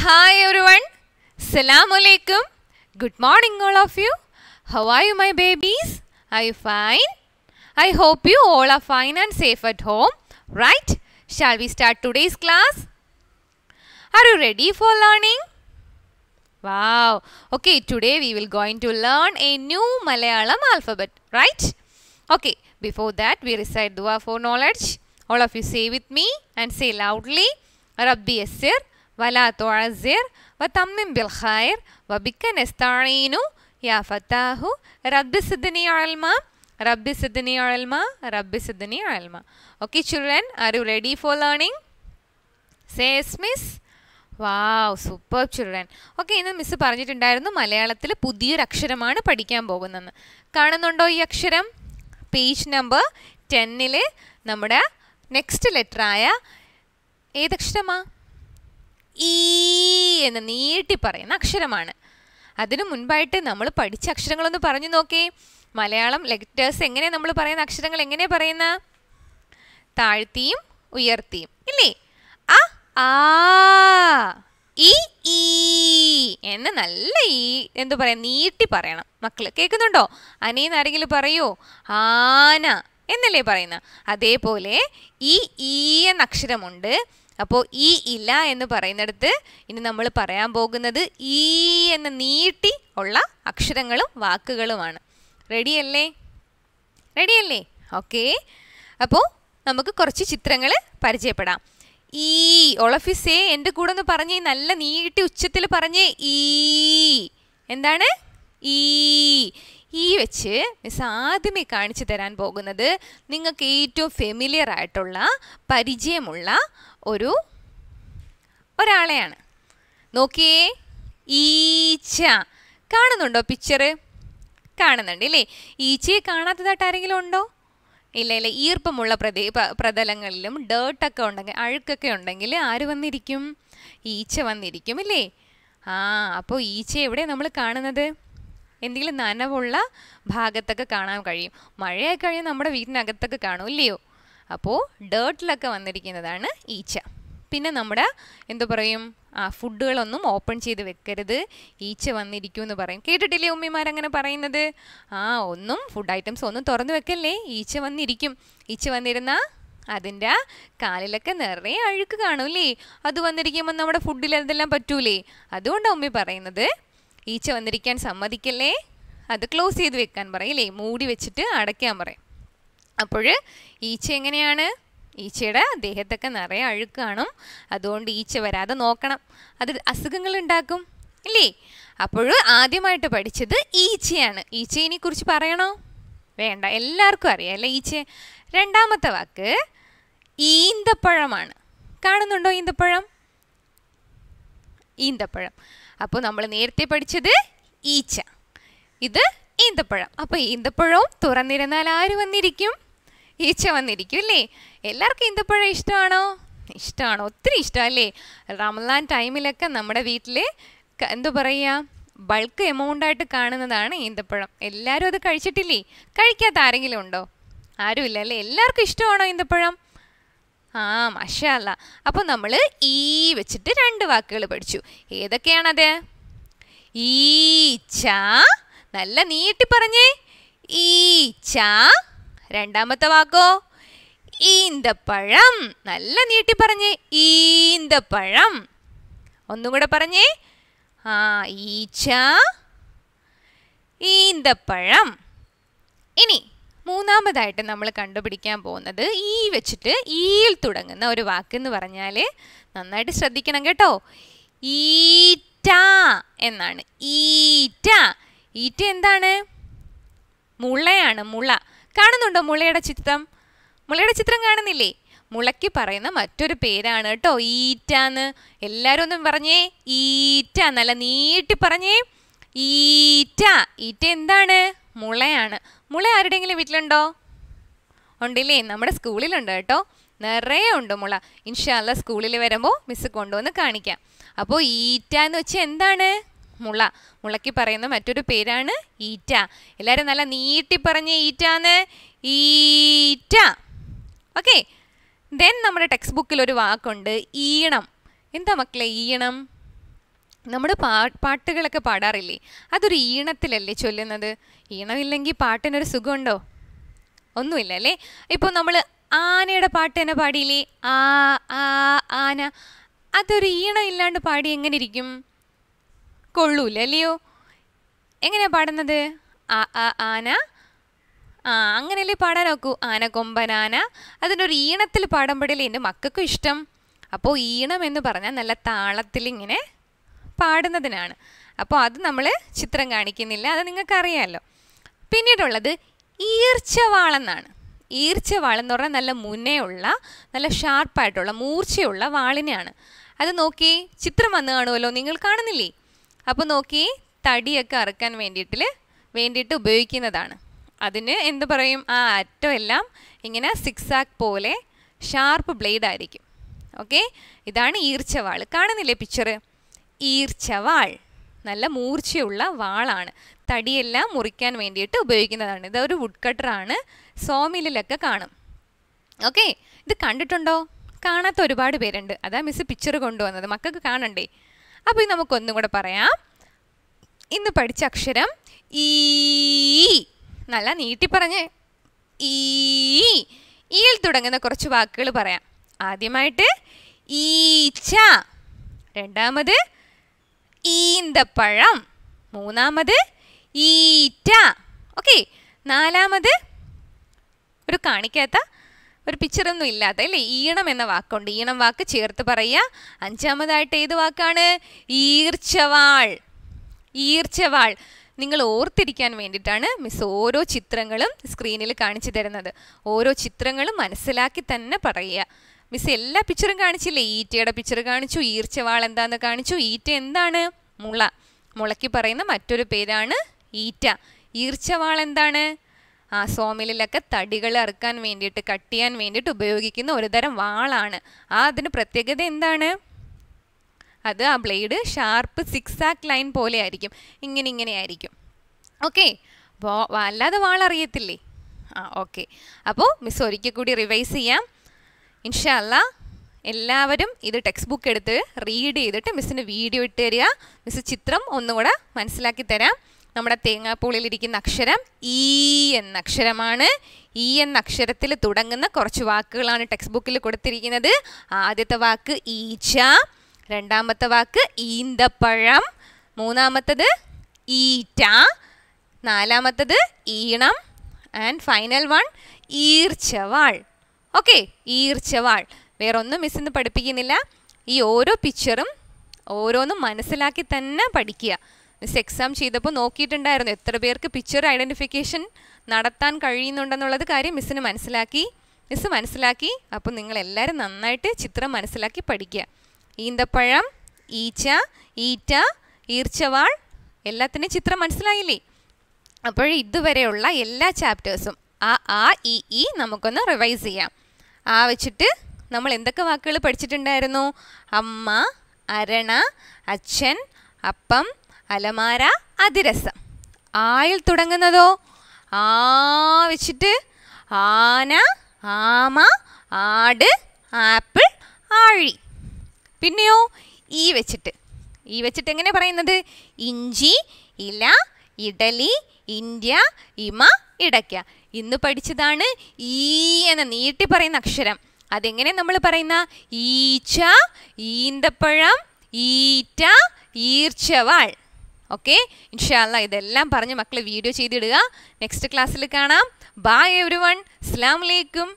Hi everyone. Salaam alaikum. Good morning all of you. How are you my babies? Are you fine? I hope you all are fine and safe at home. Right? Shall we start today's class? Are you ready for learning? Wow. Okay, today we will going to learn a new Malayalam alphabet, right? Okay, before that we recite dua for knowledge. All of you say with me and say loudly. Rabbi ബിൽ യാ റബ്ബി റബ്ബി റബ്ബി okay children are you ready for learning says miss wow super children okay ഇന്ന് miss പറഞ്ഞിട്ടുണ്ടായിരുന്നു മലയാളത്തിൽ പുതിയൊരു അക്ഷരമാണ് പഠിക്കാൻ പോകുന്നത് കാണുന്നുണ്ടോ ഈ അക്ഷരം പേജ് നമ്പർ ടെന്നിലെ നമ്മുടെ നെക്സ്റ്റ് ലെറ്ററായ ഏതക്ഷരമാണ് ഈ എന്ന് നീട്ടി പറയുന്ന അക്ഷരമാണ് അതിനു മുൻപായിട്ട് നമ്മൾ പഠിച്ച അക്ഷരങ്ങളൊന്ന് പറഞ്ഞു നോക്കേ മലയാളം ലെറ്റേഴ്സ് എങ്ങനെ നമ്മൾ പറയുന്ന അക്ഷരങ്ങൾ എങ്ങനെ പറയുന്ന താഴ്ത്തിയും ഉയർത്തിയും ഇല്ലേ ആ ആ ഈ എന്ന് നല്ല ഈ എന്തു പറയാ നീട്ടി പറയണം മക്കൾ കേൾക്കുന്നുണ്ടോ അനീന്ന് ആരെങ്കിലും പറയൂ ആന എന്നല്ലേ പറയുന്ന അതേപോലെ ഈ ഈ എന്ന അക്ഷരമുണ്ട് അപ്പോൾ ഈ ഇല എന്ന് പറയുന്നിടത്ത് ഇനി നമ്മൾ പറയാൻ പോകുന്നത് ഈ എന്ന് നീട്ടി ഉള്ള അക്ഷരങ്ങളും വാക്കുകളുമാണ് റെഡിയല്ലേ റെഡിയല്ലേ ഓക്കെ അപ്പോൾ നമുക്ക് കുറച്ച് ചിത്രങ്ങൾ പരിചയപ്പെടാം ഈ ഒളഫിസേ എൻ്റെ കൂടെ ഒന്ന് പറഞ്ഞേ നല്ല നീട്ടി ഉച്ചത്തിൽ പറഞ്ഞേ ഈ എന്താണ് ഈ ഈ വെച്ച് മിസ് ആദ്യമേ കാണിച്ചു തരാൻ പോകുന്നത് നിങ്ങൾക്ക് ഏറ്റവും ഫെമിലിയർ ആയിട്ടുള്ള പരിചയമുള്ള ഒരു ഒരാളെയാണ് നോക്കിയേ ഈച്ച കാണുന്നുണ്ടോ പിക്ചർ കാണുന്നുണ്ട് ഇല്ലേ ഈച്ചയെ കാണാത്തതായിട്ട് ആരെങ്കിലും ഉണ്ടോ ഇല്ല ഇല്ല ഈർപ്പമുള്ള പ്രദേ പ്രതലങ്ങളിലും ഡേട്ടൊക്കെ ഉണ്ടെങ്കിൽ അഴുക്കൊക്കെ ഉണ്ടെങ്കിൽ ആര് വന്നിരിക്കും ഈച്ച വന്നിരിക്കും ഇല്ലേ ആ അപ്പോൾ ഈച്ച എവിടെ നമ്മൾ കാണുന്നത് എന്തെങ്കിലും നനവുള്ള ഭാഗത്തൊക്കെ കാണാൻ കഴിയും മഴയായി കഴിഞ്ഞാൽ നമ്മുടെ വീടിനകത്തൊക്കെ കാണും ഇല്ലയോ അപ്പോൾ ഡേർട്ടിലൊക്കെ വന്നിരിക്കുന്നതാണ് ഈച്ച പിന്നെ നമ്മുടെ എന്തു പറയും ആ ഫുഡുകളൊന്നും ഓപ്പൺ ചെയ്ത് വെക്കരുത് ഈച്ച വന്നിരിക്കും എന്ന് പറയും കേട്ടിട്ടില്ലേ ഉമ്മിമാരങ്ങനെ പറയുന്നത് ആ ഒന്നും ഫുഡ് ഐറ്റംസ് ഒന്നും തുറന്നു വെക്കല്ലേ ഈച്ച വന്നിരിക്കും ഈച്ച വന്നിരുന്നാൽ അതിൻ്റെ കാലിലൊക്കെ നിറയെ അഴുക്ക് കാണൂല്ലേ അത് വന്നിരിക്കുമ്പോൾ നമ്മുടെ ഫുഡിൽ അതെല്ലാം പറ്റൂലേ അതുകൊണ്ടാണ് ഉമ്മി പറയുന്നത് ഈച്ച വന്നിരിക്കാൻ സമ്മതിക്കല്ലേ അത് ക്ലോസ് ചെയ്ത് വെക്കാൻ പറയില്ലേ മൂടി വെച്ചിട്ട് അടയ്ക്കാൻ പറയും അപ്പോൾ ഈച്ച എങ്ങനെയാണ് ഈച്ചയുടെ ദേഹത്തൊക്കെ നിറയെ അഴുക്ക് കാണും അതുകൊണ്ട് ഈച്ച വരാതെ നോക്കണം അത് അസുഖങ്ങൾ ഉണ്ടാക്കും ഇല്ലേ അപ്പോൾ ആദ്യമായിട്ട് പഠിച്ചത് ഈച്ചയാണ് ഈച്ചയെ കുറിച്ച് പറയണോ വേണ്ട എല്ലാവർക്കും അറിയാം അല്ലേ ഈച്ച രണ്ടാമത്തെ വാക്ക് ഈന്തപ്പഴമാണ് കാണുന്നുണ്ടോ ഈന്തപ്പഴം ഈന്തപ്പഴം അപ്പോൾ നമ്മൾ നേരത്തെ പഠിച്ചത് ഈച്ച ഇത് ഈന്തപ്പഴം അപ്പോൾ ഈന്തപ്പഴവും തുറന്നിരുന്നാൽ ആര് വന്നിരിക്കും ഈച്ച വന്നിരിക്കും അല്ലേ എല്ലാവർക്കും ഇന്തപ്പഴം ഇഷ്ടമാണോ ഇഷ്ടമാണോ ഒത്തിരി ഇഷ്ടമല്ലേ റമലാൻ ടൈമിലൊക്കെ നമ്മുടെ വീട്ടിൽ എന്താ പറയുക ബൾക്ക് എമൗണ്ടായിട്ട് കാണുന്നതാണ് ഈന്തപ്പഴം എല്ലാവരും അത് കഴിച്ചിട്ടില്ലേ കഴിക്കാത്ത ആരെങ്കിലും ഉണ്ടോ ആരുമില്ല അല്ലേ എല്ലാവർക്കും ഇഷ്ടമാണോ ഈന്തപ്പഴം ആ മഷല്ല അപ്പോൾ നമ്മൾ ഈ വെച്ചിട്ട് രണ്ട് വാക്കുകൾ പഠിച്ചു ഏതൊക്കെയാണത് ഈച്ച നല്ല നീട്ടി പറഞ്ഞേ ഈച്ച രണ്ടാമത്തെ വാക്കോ ഈന്തപ്പഴം നല്ല നീട്ടി പറഞ്ഞേ ഈന്തപ്പഴം ഒന്നും കൂടെ പറഞ്ഞേ ആ ഈച്ച ഈന്തപ്പഴം ഇനി മൂന്നാമതായിട്ട് നമ്മൾ കണ്ടുപിടിക്കാൻ പോകുന്നത് ഈ വെച്ചിട്ട് ഈയിൽ തുടങ്ങുന്ന ഒരു വാക്ക് എന്ന് പറഞ്ഞാൽ നന്നായിട്ട് ശ്രദ്ധിക്കണം കേട്ടോ ഈറ്റ എന്നാണ് ഈറ്റ ഈറ്റ എന്താണ് മുളയാണ് മുള കാണുന്നുണ്ടോ മുളയുടെ ചിത്രം മുളയുടെ ചിത്രം കാണുന്നില്ലേ മുളയ്ക്ക് പറയുന്ന മറ്റൊരു പേരാണ് കേട്ടോ ഈറ്റാന്ന് എല്ലാവരും ഒന്നും പറഞ്ഞേ ഈറ്റ നല്ല നീട്ടി പറഞ്ഞേ ഈറ്റ ഈറ്റ എന്താണ് മുളയാണ് മുള ആരുടെങ്കിലും വീട്ടിലുണ്ടോ ഉണ്ടില്ലേ നമ്മുടെ സ്കൂളിലുണ്ട് കേട്ടോ നിറയെ ഉണ്ട് മുള ഇൻഷാല്ല സ്കൂളിൽ വരുമ്പോൾ മിസ് കൊണ്ടുവന്ന് കാണിക്കാം അപ്പോൾ ഈറ്റ എന്ന് വെച്ചാൽ എന്താണ് മുള മുളക്കി പറയുന്ന മറ്റൊരു പേരാണ് ഈറ്റ എല്ലാവരും നല്ല നീട്ടി പറഞ്ഞ് ഈറ്റാന്ന് ഈറ്റ ഓക്കെ ദെൻ നമ്മുടെ ടെക്സ്റ്റ് ബുക്കിൽ ഒരു വാക്കുണ്ട് ഈണം എന്താ മക്കളെ ഈണം നമ്മൾ പാ പാട്ടുകളൊക്കെ പാടാറില്ലേ അതൊരു ഈണത്തിലല്ലേ ചൊല്ലുന്നത് ഈണമില്ലെങ്കിൽ പാട്ടിനൊരു സുഖമുണ്ടോ ഒന്നുമില്ല അല്ലേ ഇപ്പോൾ നമ്മൾ ആനയുടെ പാട്ട് തന്നെ പാടിയില്ലേ ആ ആ ആന അതൊരു ഈണം ഇല്ലാണ്ട് പാടി എങ്ങനെ ഇരിക്കും കൊള്ളൂല അല്ലയോ എങ്ങനെയാ പാടുന്നത് ആ ആ ആന ആ അങ്ങനെയല്ലേ പാടാൻ നോക്കൂ ആന കൊമ്പനാന അതിൻ്റെ ഒരു ഈണത്തിൽ പാടുമ്പോഴല്ലേ എൻ്റെ മക്കൾക്കും ഇഷ്ടം അപ്പോൾ ഈണം എന്ന് പറഞ്ഞാൽ നല്ല താളത്തിൽ ഇങ്ങനെ പാടുന്നതിനാണ് അപ്പോൾ അത് നമ്മൾ ചിത്രം കാണിക്കുന്നില്ല അത് നിങ്ങൾക്കറിയാമല്ലോ പിന്നീടുള്ളത് ഈർച്ചവാളെന്നാണ് ഈർച്ചവാളെന്ന് പറഞ്ഞാൽ നല്ല മുനയുള്ള നല്ല ഷാർപ്പായിട്ടുള്ള മൂർച്ചയുള്ള വാളിനെയാണ് അത് നോക്കി ചിത്രം വന്ന് കാണുമല്ലോ നിങ്ങൾ കാണുന്നില്ലേ അപ്പോൾ നോക്കി തടിയൊക്കെ അറക്കാൻ വേണ്ടിയിട്ട് വേണ്ടിയിട്ട് ഉപയോഗിക്കുന്നതാണ് അതിന് എന്ത് പറയും ആ അറ്റമെല്ലാം ഇങ്ങനെ സിക്സാക്ക് പോലെ ഷാർപ്പ് ബ്ലേഡ് ആയിരിക്കും ഓക്കെ ഇതാണ് ഈർച്ചവാൾ കാണുന്നില്ലേ പിക്ചർ ഈർച്ചവാൾ നല്ല മൂർച്ചയുള്ള വാളാണ് തടിയെല്ലാം മുറിക്കാൻ വേണ്ടിയിട്ട് ഉപയോഗിക്കുന്നതാണ് ഇത് ഒരു വുഡ് കട്ടറാണ് സോമിലൊക്കെ കാണും ഓക്കെ ഇത് കണ്ടിട്ടുണ്ടോ കാണാത്ത ഒരുപാട് പേരുണ്ട് അതാ മിസ് പിക്ചർ കൊണ്ടുവന്നത് മക്കൾക്ക് കാണണ്ടേ അപ്പോൾ നമുക്കൊന്നും കൂടെ പറയാം ഇന്ന് പഠിച്ച അക്ഷരം ഈ നല്ല നീട്ടി പറഞ്ഞ് ഈ ഈയിൽ തുടങ്ങുന്ന കുറച്ച് വാക്കുകൾ പറയാം ആദ്യമായിട്ട് ഈച്ച രണ്ടാമത് ഈന്തപ്പഴം മൂന്നാമത് ഈറ്റ ഓക്കെ നാലാമത് ഒരു കാണിക്കാത്ത ഒരു പിക്ചറൊന്നും ഇല്ലാത്ത അല്ലേ ഈണം എന്ന വാക്കുണ്ട് ഈണം വാക്ക് ചേർത്ത് പറയുക അഞ്ചാമതായിട്ട് ഏത് വാക്കാണ് ഈർച്ചവാൾ ഈർച്ചവാൾ നിങ്ങൾ ഓർത്തിരിക്കാൻ വേണ്ടിയിട്ടാണ് മിസ് ഓരോ ചിത്രങ്ങളും സ്ക്രീനിൽ കാണിച്ചു തരുന്നത് ഓരോ ചിത്രങ്ങളും മനസ്സിലാക്കി തന്നെ പറയുക മിസ് എല്ലാ പിക്ചറും കാണിച്ചില്ലേ ഈറ്റയുടെ പിക്ചർ കാണിച്ചു ഈർച്ചവാൾ എന്താന്ന് കാണിച്ചു ഈറ്റ എന്താണ് മുള മുളയ്ക്ക് പറയുന്ന മറ്റൊരു പേരാണ് ഈറ്റ ഈർച്ചവാൾ എന്താണ് ആ സോമിലൊക്കെ തടികൾ അറുക്കാൻ വേണ്ടിയിട്ട് കട്ട് ചെയ്യാൻ വേണ്ടിയിട്ട് ഉപയോഗിക്കുന്ന ഒരു തരം വാളാണ് ആ അതിന് പ്രത്യേകത എന്താണ് അത് ആ ബ്ലേഡ് ഷാർപ്പ് സിക്സ് ആക്ക് ലൈൻ പോലെ ആയിരിക്കും ഇങ്ങനെ ഇങ്ങനെ ആയിരിക്കും ഓക്കെ അപ്പോൾ അല്ലാതെ വാളറിയത്തില്ലേ ആ ഓക്കെ അപ്പോൾ മിസ് ഒരിക്കൽ കൂടി റിവൈസ് ചെയ്യാം ഇൻഷല്ല എല്ലാവരും ഇത് ടെക്സ്റ്റ് ബുക്ക് എടുത്ത് റീഡ് ചെയ്തിട്ട് മിസ്സിന് വീഡിയോ ഇട്ട് തരിക മിസ് ചിത്രം ഒന്നുകൂടെ മനസ്സിലാക്കി തരാം നമ്മുടെ തേങ്ങാപ്പൂളിലിരിക്കുന്ന അക്ഷരം ഈ എന്ന അക്ഷരമാണ് ഈ എന്ന അക്ഷരത്തിൽ തുടങ്ങുന്ന കുറച്ച് വാക്കുകളാണ് ടെക്സ്റ്റ് ബുക്കിൽ കൊടുത്തിരിക്കുന്നത് ആദ്യത്തെ വാക്ക് ഈച്ച രണ്ടാമത്തെ വാക്ക് ഈന്തപ്പഴം മൂന്നാമത്തത് ഈറ്റ നാലാമത്തത് ഈണം ആൻഡ് ഫൈനൽ വൺ ഈർച്ചവാൾ ഓക്കെ ഈർച്ചവാൾ വേറൊന്നും മിസ്സിന്ന് പഠിപ്പിക്കുന്നില്ല ഈ ഓരോ പിക്ചറും ഓരോന്നും മനസ്സിലാക്കി തന്നെ പഠിക്കുക മിസ് എക്സാം ചെയ്തപ്പോൾ നോക്കിയിട്ടുണ്ടായിരുന്നു എത്ര പേർക്ക് പിക്ചർ ഐഡൻറ്റിഫിക്കേഷൻ നടത്താൻ കഴിയുന്നുണ്ടെന്നുള്ളത് കാര്യം മിസ്സിന് മനസ്സിലാക്കി മിസ് മനസ്സിലാക്കി അപ്പോൾ നിങ്ങളെല്ലാവരും നന്നായിട്ട് ചിത്രം മനസ്സിലാക്കി പഠിക്കുക ഈന്തപ്പഴം ഈച്ച ഈറ്റ ഈർച്ചവാൾ എല്ലാത്തിനും ചിത്രം മനസ്സിലായില്ലേ അപ്പോൾ ഇതുവരെയുള്ള എല്ലാ ചാപ്റ്റേഴ്സും ആ ആ ഇ ഇ നമുക്കൊന്ന് റിവൈസ് ചെയ്യാം ആ വെച്ചിട്ട് നമ്മൾ എന്തൊക്കെ വാക്കുകൾ പഠിച്ചിട്ടുണ്ടായിരുന്നു അമ്മ അരണ അച്ഛൻ അപ്പം അലമാര അതിരസം ആയിൽ തുടങ്ങുന്നതോ ആ വെച്ചിട്ട് ആന ആമ ആട് ആപ്പിൾ ആഴി പിന്നെയോ ഈ വെച്ചിട്ട് ഈ വെച്ചിട്ട് എങ്ങനെ പറയുന്നത് ഇഞ്ചി ഇല ഇഡലി ഇന്ത്യ ഇമ ഇടയ്ക്ക ഇന്ന് പഠിച്ചതാണ് ഈ എന്ന നീട്ടി പറയുന്ന അക്ഷരം അതെങ്ങനെ നമ്മൾ പറയുന്ന ഈച്ച ഈന്തപ്പഴം ഈറ്റ ഈർച്ചവാൾ ഓക്കെ ഇൻഷാല്ല ഇതെല്ലാം പറഞ്ഞ് മക്കളെ വീഡിയോ ചെയ്തിടുക നെക്സ്റ്റ് ക്ലാസ്സിൽ കാണാം ബായ് എവറി വൺ അസ്ലാം വലൈക്കും